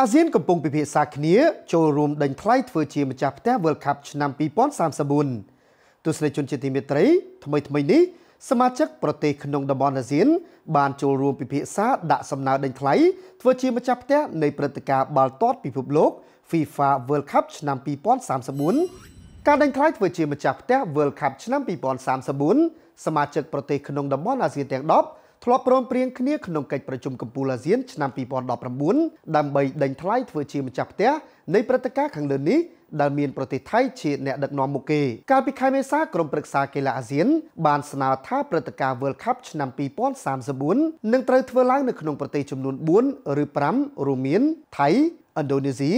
អាស៊ានកំពុងពិភាក្សាគ្នាចូលរួមដេញថ្លៃធ្វើជាម្ចាស់ផ្ទះ World Cup ឆ្នាំ2034ទស្សនិកជនជាទីមេត្រីថ្មីថ្មីនេះសមាជិកប្រទេសក្នុងតំបន់អាស៊ានបានចូលរួមពិភាក្សាដាក់សំណើដេញថ្លៃធ្វើជាម្ចាស់ផ្ទះនៃព្រឹត្តិការណ៍បាល់ទាត់ពិភពលោក FIFA World Cup ឆ្នាំ2034ការដេញថ្លៃធ្វើជាម្ចាស់ផ្ទះ World Cup ឆ្នាំ2034សមាជិកប្រទេសក្នុងតំបន់អាស៊ានទាំង10ធ្លាប់ព្រមព្រៀងគ្នាក្នុងកិច្ចប្រជុំកំពូលអាស៊ានឆ្នាំ2019ដើម្បីដេញថ្លៃធ្វើជាម្ចាស់ផ្ទះនៃព្រឹត្តិការណ៍ខាងលើនេះដែលមានប្រទេសថៃជាអ្នកដឹកនាំមុខគេកាលពីខែមេសាក្រុមប្រឹក្សាកីឡាអាស៊ាន បានស្នើថាព្រឹត្តិការណ៍ World Cup ឆ្នាំ2034នឹងត្រូវធ្វើឡើងនៅក្នុងប្រទេសចំនួន4ឬ5រួមមានថៃឥណ្ឌូនេស៊ី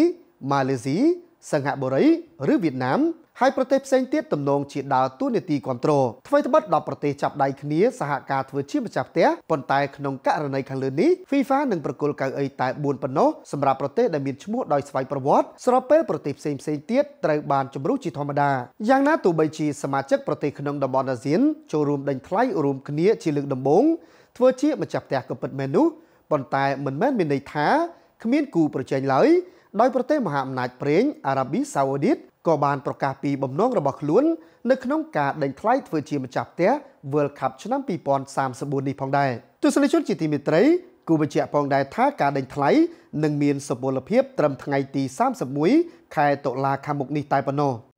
ម៉ាឡេស៊ីសិង្ហបុរីឬវៀតណាម ហើយប្រទេសផ្សេងទៀតទំនងជាដើរតួនាទីគ្រប់គ្រងអ្វីត្បិតដល់ប្រទេសចាប់ដៃគ្នាសហការធ្វើជាម្ចាស់ផ្ទះប៉ុន្តែក្នុងករណីខាងលើនេះ FIFA នឹងប្រគល់កៅអីតែ4ប៉ុណ្ណោះសម្រាប់ប្រទេសដែលមានឈ្មោះដោយស្វ័យប្រវត្តិស្របពេលប្រទេសផ្សេងផ្សេងទៀតត្រូវបានជំរុះជាធម្មតាយ៉ាងណាទោះបីជាសមាជិកប្រទេសក្នុងតំបន់អាស៊ានចូលរួមដេញថ្លៃរួមគ្នាជាលើកដំបូងធ្វើជាម្ចាស់ផ្ទះក៏ពិតមែននោះប៉ុន្តែមិនមែនមានន័យថាគ្មានគូប្រជែងឡើយដោយប្រទេសមហាអំណាចប្រេងអារ៉ាប៊ីសាអូឌីតក៏បានប្រកាសពីបំណងរបស់ខ្លួននៅក្នុងការដេញថ្លៃធ្វើជាម្ចាស់ផ្ទះ World Cup ឆ្នាំ2034នេះផងដែរទស្សនិកជនជាទីមេត្រីគូបញ្ជាក់ផងដែរថាការដេញថ្លៃនឹងមានសុពលភាព ត្រឹមថ្ងៃទី31ខែតុលាខាងមុខនេះតែប៉ុណ្ណោះ។